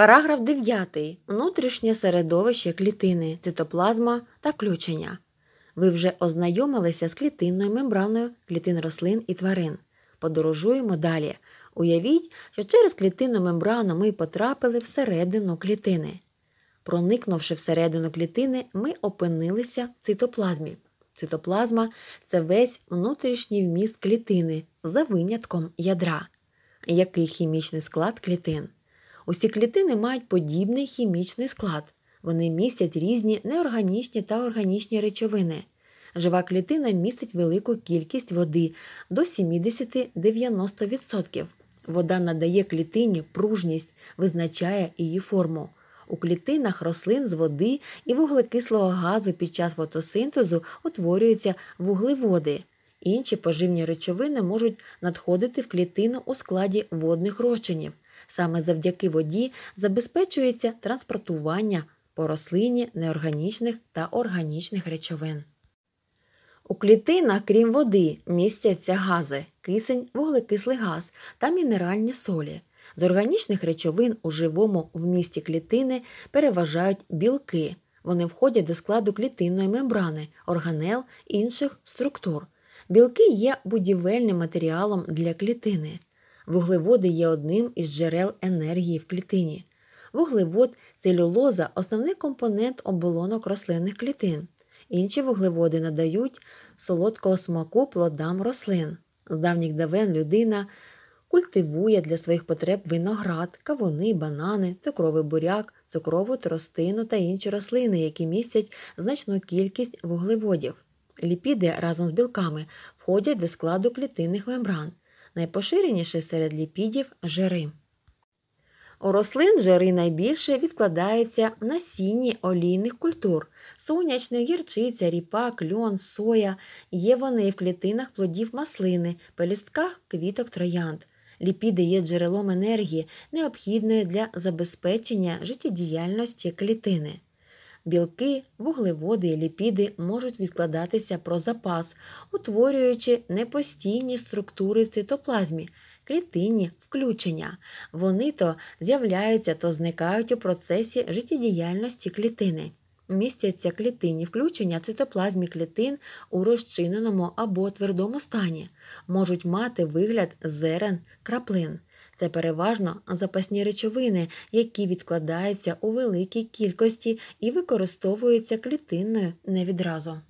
Параграф 9. Внутрішнє середовище клітини, цитоплазма та включення. Ви вже ознайомилися з клітинною мембраною клітин рослин і тварин. Подорожуємо далі. Уявіть, що через клітинну мембрану ми потрапили всередину клітини. Проникнувши всередину клітини, ми опинилися в цитоплазмі. Цитоплазма це весь внутрішній вміст клітини за винятком ядра. Який хімічний склад клітин? Усі клітини мають подібний хімічний склад. Вони містять різні неорганічні та органічні речовини. Жива клітина містить велику кількість води до 70-90%. Вода надає клітині пружність, визначає її форму. У клітинах рослин з води і вуглекислого газу під час фотосинтезу утворюються вуглеводи. Інші поживні речовини можуть надходити в клітину у складі водних розчинів. Саме завдяки воді забезпечується транспортування по рослині неорганічних та органічних речовин. У клітинах, крім води, містяться гази, кисень, вуглекислий газ та мінеральні солі. З органічних речовин у живому в місті клітини переважають білки. Вони входять до складу клітинної мембрани, органел інших структур. Білки є будівельним матеріалом для клітини. Вуглеводи є одним із джерел енергії в клітині. Вуглевод целюлоза основний компонент оболонок рослинних клітин. Інші вуглеводи надають солодкого смаку плодам рослин. З давніх давен людина культивує для своїх потреб виноград, кавуни, банани, цукровий буряк, цукрову тростину та інші рослини, які містять значну кількість вуглеводів. Ліпіди разом з білками входять до складу клітинних мембран. Найпоширеніше серед ліпідів жири. У рослин жири найбільше відкладаються на сіні олійних культур сонячних, гірчиця, ріпак, льон, соя. Є вони в клітинах плодів маслини, пелістках квіток троянд. Ліпіди є джерелом енергії, необхідної для забезпечення життєдіяльності клітини білки, вуглеводи, ліпіди можуть відкладатися про запас, утворюючи непостійні структури в цитоплазмі, клітинні включення. Вони то з'являються, то зникають у процесі життєдіяльності клітини. Містяться клітинні включення в цитоплазмі клітин у розчиненому або твердому стані, можуть мати вигляд зерен краплин. Це переважно запасні речовини, які відкладаються у великій кількості і використовуються клітинною не відразу.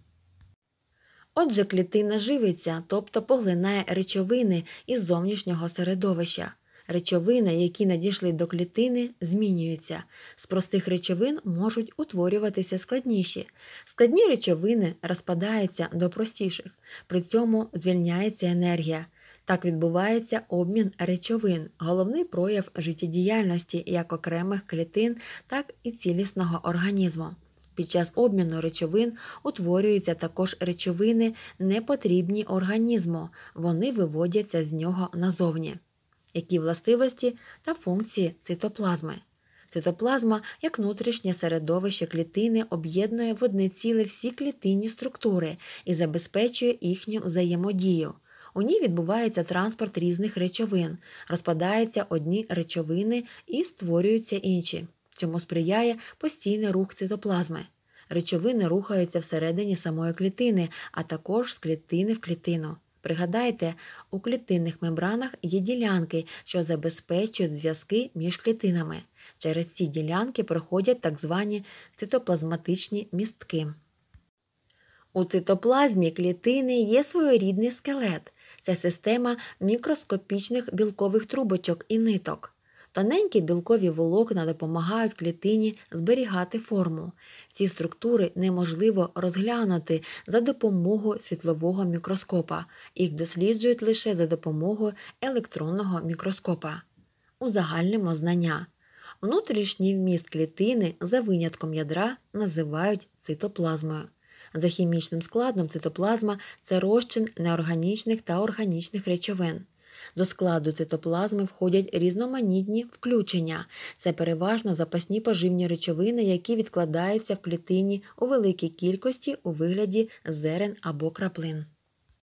Отже, клітина живиться, тобто поглинає речовини із зовнішнього середовища. Речовини, які надійшли до клітини, змінюються. З простих речовин можуть утворюватися складніші. Складні речовини розпадаються до простіших, при цьому звільняється енергія. Так відбувається обмін речовин, головний прояв життєдіяльності як окремих клітин, так і цілісного організму. Під час обміну речовин утворюються також речовини, непотрібні організму, вони виводяться з нього назовні. Які властивості та функції цитоплазми? Цитоплазма як внутрішнє середовище клітини об'єднує в одне ціле всі клітинні структури і забезпечує їхню взаємодію. У ній відбувається транспорт різних речовин, розпадаються одні речовини і створюються інші. Цьому сприяє постійний рух цитоплазми. Речовини рухаються всередині самої клітини, а також з клітини в клітину. Пригадайте, у клітинних мембранах є ділянки, що забезпечують зв'язки між клітинами. Через ці ділянки проходять так звані цитоплазматичні містки. У цитоплазмі клітини є своєрідний скелет. Це система мікроскопічних білкових трубочок і ниток. Тоненькі білкові волокна допомагають клітині зберігати форму. Ці структури неможливо розглянути за допомогою світлового мікроскопа, їх досліджують лише за допомогою електронного мікроскопа. Узагальнимо знання. Внутрішній вміст клітини за винятком ядра називають цитоплазмою. За хімічним складом цитоплазма це розчин неорганічних та органічних речовин. До складу цитоплазми входять різноманітні включення. Це переважно запасні поживні речовини, які відкладаються в клітині у великій кількості у вигляді зерен або краплин.